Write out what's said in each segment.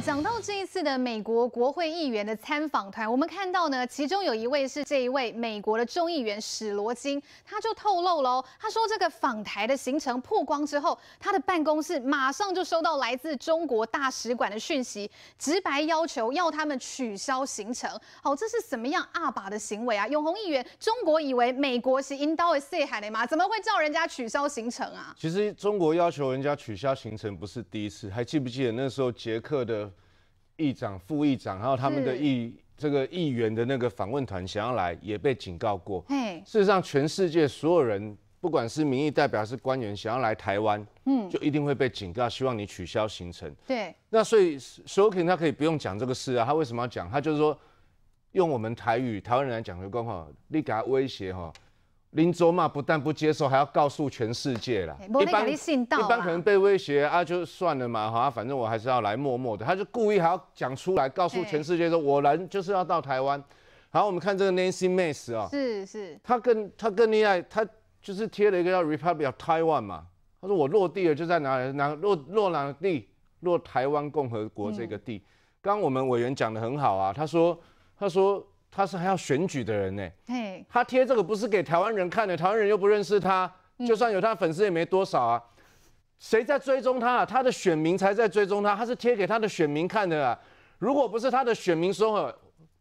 讲到这一次的美国国会议员的参访团，我们看到呢，其中有一位是这一位美国的众议员史罗金，他就透露喽，他说这个访台的行程曝光之后，他的办公室马上就收到来自中国大使馆的讯息，直白要求要他们取消行程。好，这是什么样二把的行为啊？永红议员，中国以为美国是因刀而涉海的吗？怎么会叫人家取消行程啊？其实中国要求人家取消行程不是第一次，还记不记得那时候捷克的？议长、副议长，还有他们的议这个议员的那个访问团想要来，也被警告过。事实上，全世界所有人，不管是民意代表还是官员，想要来台湾，嗯，就一定会被警告，希望你取消行程。对，那所以，Sokin 他可以不用讲这个事啊，他为什么要讲？他就是说，用我们台语，台湾人来讲的官好你给他威胁哈。林卓玛不但不接受，还要告诉全世界啦。一般一般可能被威胁啊，就算了嘛，好，反正我还是要来默默的。他就故意还要讲出来，告诉全世界说，我人就是要到台湾。然我们看这个 Nancy Mace 啊，是是，他更他更厉害，他就是贴了一个叫 Republic of Taiwan 嘛，他说我落地了就在哪里，哪落落哪地，落台湾共和国这个地。刚刚我们委员讲的很好啊，他说他说。他是还要选举的人呢，他贴这个不是给台湾人看的，台湾人又不认识他，就算有他粉丝也没多少啊。谁在追踪他啊？他的选民才在追踪他，他是贴给他的选民看的啊。如果不是他的选民说，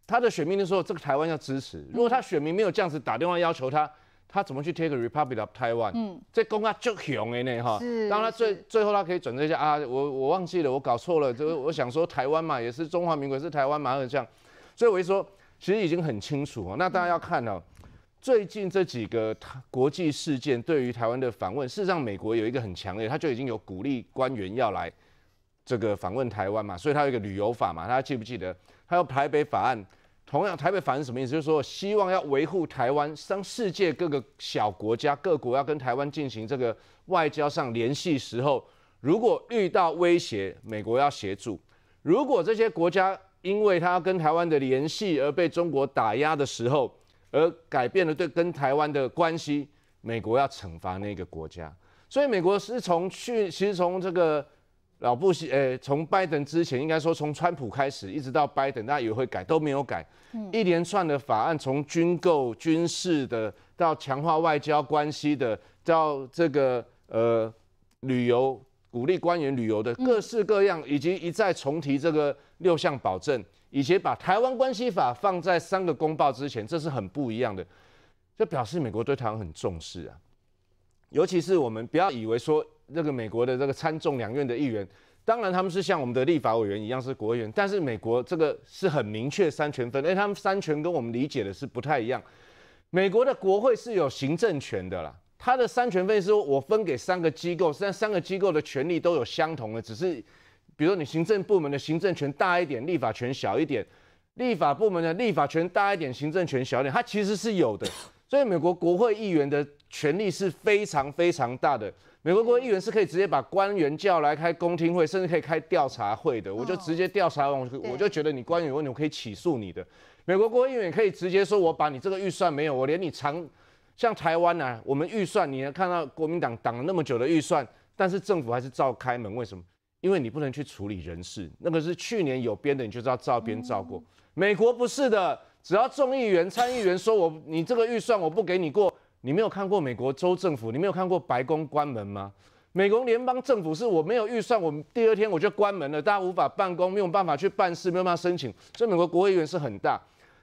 他的选民候，这个台湾要支持，如果他选民没有这样子打电话要求他，他怎么去贴个 Republic of Taiwan？嗯，这公告就熊诶呢哈。是。然他最最后他可以转折一下啊，我我忘记了，我搞错了，就是我想说台湾嘛，也是中华民国，是台湾嘛，很像。所以我一说。其实已经很清楚哦。那大家要看呢，最近这几个国际事件对于台湾的访问，事实上美国有一个很强烈，他就已经有鼓励官员要来这个访问台湾嘛，所以他有一个旅游法嘛，大家记不记得？还有台北法案，同样台北法案什么意思？就是说希望要维护台湾，当世界各个小国家、各国要跟台湾进行这个外交上联系时候，如果遇到威胁，美国要协助；如果这些国家。因为他跟台湾的联系而被中国打压的时候，而改变了对跟台湾的关系，美国要惩罚那个国家。所以美国是从去其实从这个老布希，呃，从拜登之前应该说从川普开始，一直到拜登，大家也会改都没有改，一连串的法案，从军购、军事的，到强化外交关系的，到这个呃旅游。鼓励官员旅游的各式各样，以及一再重提这个六项保证，以及把《台湾关系法》放在三个公报之前，这是很不一样的。这表示美国对台湾很重视啊！尤其是我们不要以为说，这个美国的这个参众两院的议员，当然他们是像我们的立法委员一样是国会议员，但是美国这个是很明确三权分，哎，他们三权跟我们理解的是不太一样。美国的国会是有行政权的啦。他的三权分是说，我分给三个机构，虽然三个机构的权利都有相同的，只是，比如说你行政部门的行政权大一点，立法权小一点；立法部门的立法权大一点，行政权小一点。它其实是有的，所以美国国会议员的权力是非常非常大的。美国国会议员是可以直接把官员叫来开公听会，甚至可以开调查会的。我就直接调查完，我就我就觉得你官员有问题，我可以起诉你的。美国国会议员可以直接说，我把你这个预算没有，我连你长。像台湾呢，我们预算你能看到国民党挡了那么久的预算，但是政府还是照开门，为什么？因为你不能去处理人事，那个是去年有编的，你就知道照编照过。美国不是的，只要众议员、参议员说我你这个预算我不给你过，你没有看过美国州政府，你没有看过白宫关门吗？美国联邦政府是我没有预算，我第二天我就关门了，大家无法办公，没有办法去办事，没有办法申请，所以美国国会议员是很大。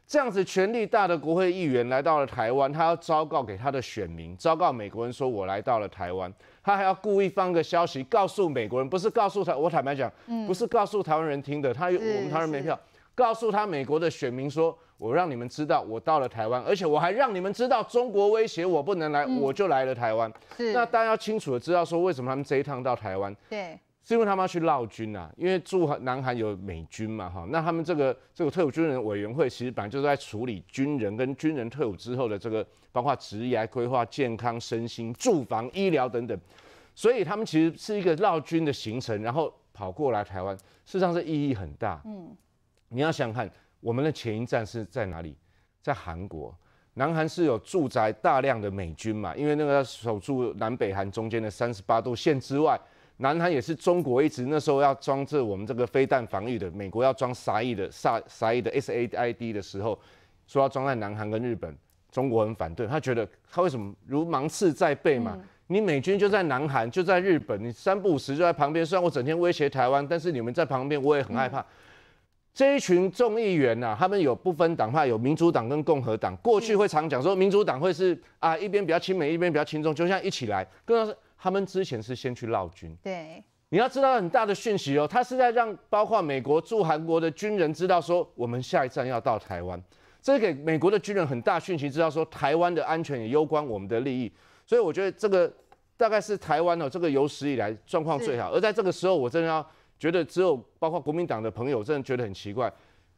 这样子权力大的国会议员来到了台湾，他要昭告给他的选民，昭告美国人说：“我来到了台湾。”他还要故意放个消息告诉美国人，不是告诉他，我坦白讲，不是告诉台湾人听的，他我们台湾人没票，告诉他美国的选民说：“我让你们知道我到了台湾，而且我还让你们知道中国威胁我不能来，我就来了台湾。”那大家要清楚的知道说为什么他们这一趟到台湾。对。是因为他们要去绕军啊，因为驻南韩有美军嘛，哈，那他们这个这个退伍军人委员会，其实本来就是在处理军人跟军人退伍之后的这个，包括职业规划、健康、身心、住房、医疗等等，所以他们其实是一个绕军的行程，然后跑过来台湾，事实上是意义很大。嗯，你要想看我们的前一站是在哪里？在韩国，南韩是有驻宅大量的美军嘛，因为那个守住南北韩中间的三十八度线之外。南韩也是中国一直那时候要装这我们这个飞弹防御的，美国要装萨义的萨萨义的 S A I D 的时候，说要装在南韩跟日本，中国很反对，他觉得他为什么如芒刺在背嘛？你美军就在南韩就在日本，你三不五时就在旁边，虽然我整天威胁台湾，但是你们在旁边我也很害怕。这一群众议员呐，他们有不分党派，有民主党跟共和党，过去会常讲说民主党会是啊一边比较亲美，一边比较亲中，就像一起来，更多是。他们之前是先去绕军，对，你要知道很大的讯息哦，他是在让包括美国驻韩国的军人知道说，我们下一站要到台湾，这给美国的军人很大讯息，知道说台湾的安全也攸关我们的利益，所以我觉得这个大概是台湾哦，这个有史以来状况最好，而在这个时候，我真的要觉得只有包括国民党的朋友，真的觉得很奇怪，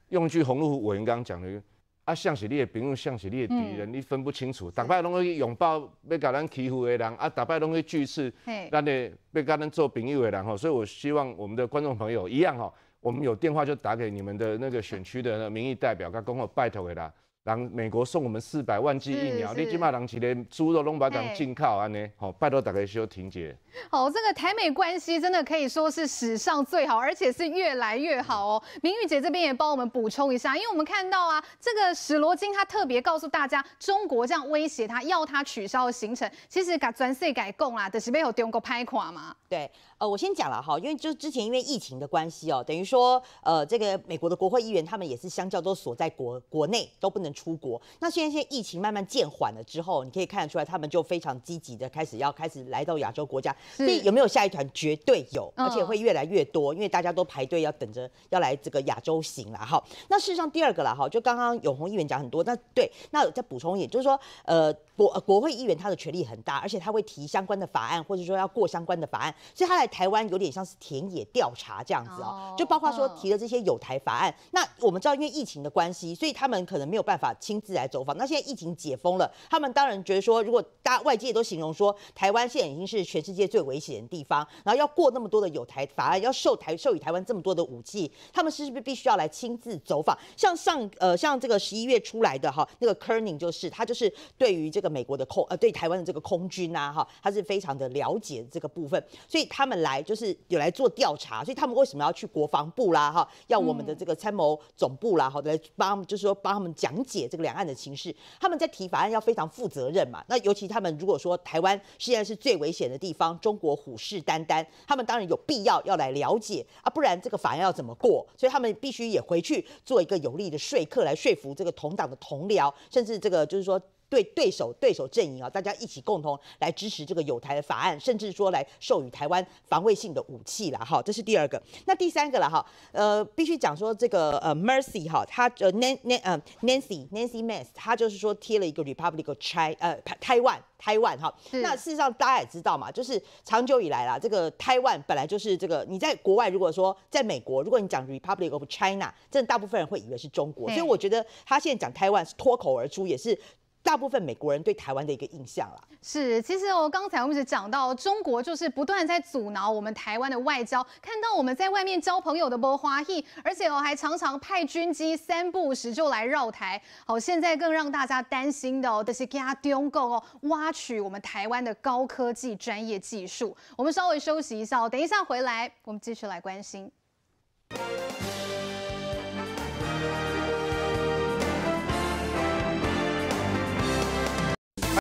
用一句洪禄委员刚刚讲的。啊，像是你的朋友，像是你的敌人，你分不清楚。打败拢去拥抱，要甲咱欺负的人，啊，打败拢去拒斥，咱的要甲咱做朋友的人吼。所以我希望我们的观众朋友一样吼，我们有电话就打给你们的那个选区的民意代表，跟工会拜托给他。人美国送我们四百万剂疫苗，你起码人吃连猪肉拢把人进口安尼，好拜托大家需停捷。好，这个台美关系真的可以说是史上最好，而且是越来越好哦。明玉姐这边也帮我们补充一下，因为我们看到啊，这个史罗金他特别告诉大家，中国这样威胁他，要他取消行程，其实他专涉改共啦，都是被有中国拍垮嘛。对。呃，我先讲了哈，因为就之前因为疫情的关系哦，等于说，呃，这个美国的国会议员他们也是相较都锁在国国内，都不能出国。那现在现在疫情慢慢渐缓了之后，你可以看得出来，他们就非常积极的开始要开始来到亚洲国家。所以有没有下一团，绝对有，而且会越来越多，因为大家都排队要等着要来这个亚洲行了哈。那事实上第二个啦哈，就刚刚永红议员讲很多，那对，那再补充一点，就是说，呃，国国会议员他的权力很大，而且他会提相关的法案，或者说要过相关的法案，所以他来。台湾有点像是田野调查这样子哦，就包括说提了这些有台法案。那我们知道，因为疫情的关系，所以他们可能没有办法亲自来走访。那现在疫情解封了，他们当然觉得说，如果大家外界都形容说，台湾现在已经是全世界最危险的地方，然后要过那么多的有台法案，要授台授予台湾这么多的武器，他们是是不是必须要来亲自走访？像上呃，像这个十一月出来的哈，那个 Kerning 就是他就是对于这个美国的空呃对台湾的这个空军啊哈，他是非常的了解这个部分，所以他们。来就是有来做调查，所以他们为什么要去国防部啦哈，要我们的这个参谋总部啦哈来帮，就是说帮他们讲解这个两岸的情势。他们在提法案要非常负责任嘛，那尤其他们如果说台湾现在是最危险的地方，中国虎视眈眈，他们当然有必要要来了解啊，不然这个法案要怎么过？所以他们必须也回去做一个有力的说客来说服这个同党的同僚，甚至这个就是说。对对手、对手阵营啊，大家一起共同来支持这个有台的法案，甚至说来授予台湾防卫性的武器了哈。这是第二个。那第三个了哈，呃，必须讲说这个呃，Mercy 哈，他呃，Nan Nan，n a n c y Nancy m a s s 他就是说贴了一个 Republic of China，呃，台湾台湾哈。那事实上大家也知道嘛，就是长久以来啦，这个台湾本来就是这个，你在国外如果说在美国，如果你讲 Republic of China，真的大部分人会以为是中国。所以我觉得他现在讲台湾是脱口而出，也是。大部分美国人对台湾的一个印象啊，是其实哦，刚才我们一直讲到，中国就是不断在阻挠我们台湾的外交，看到我们在外面交朋友的波花意，而且哦还常常派军机三不时就来绕台。好，现在更让大家担心的哦，的是给他丢够哦，挖取我们台湾的高科技专业技术。我们稍微休息一下，等一下回来我们继续来关心。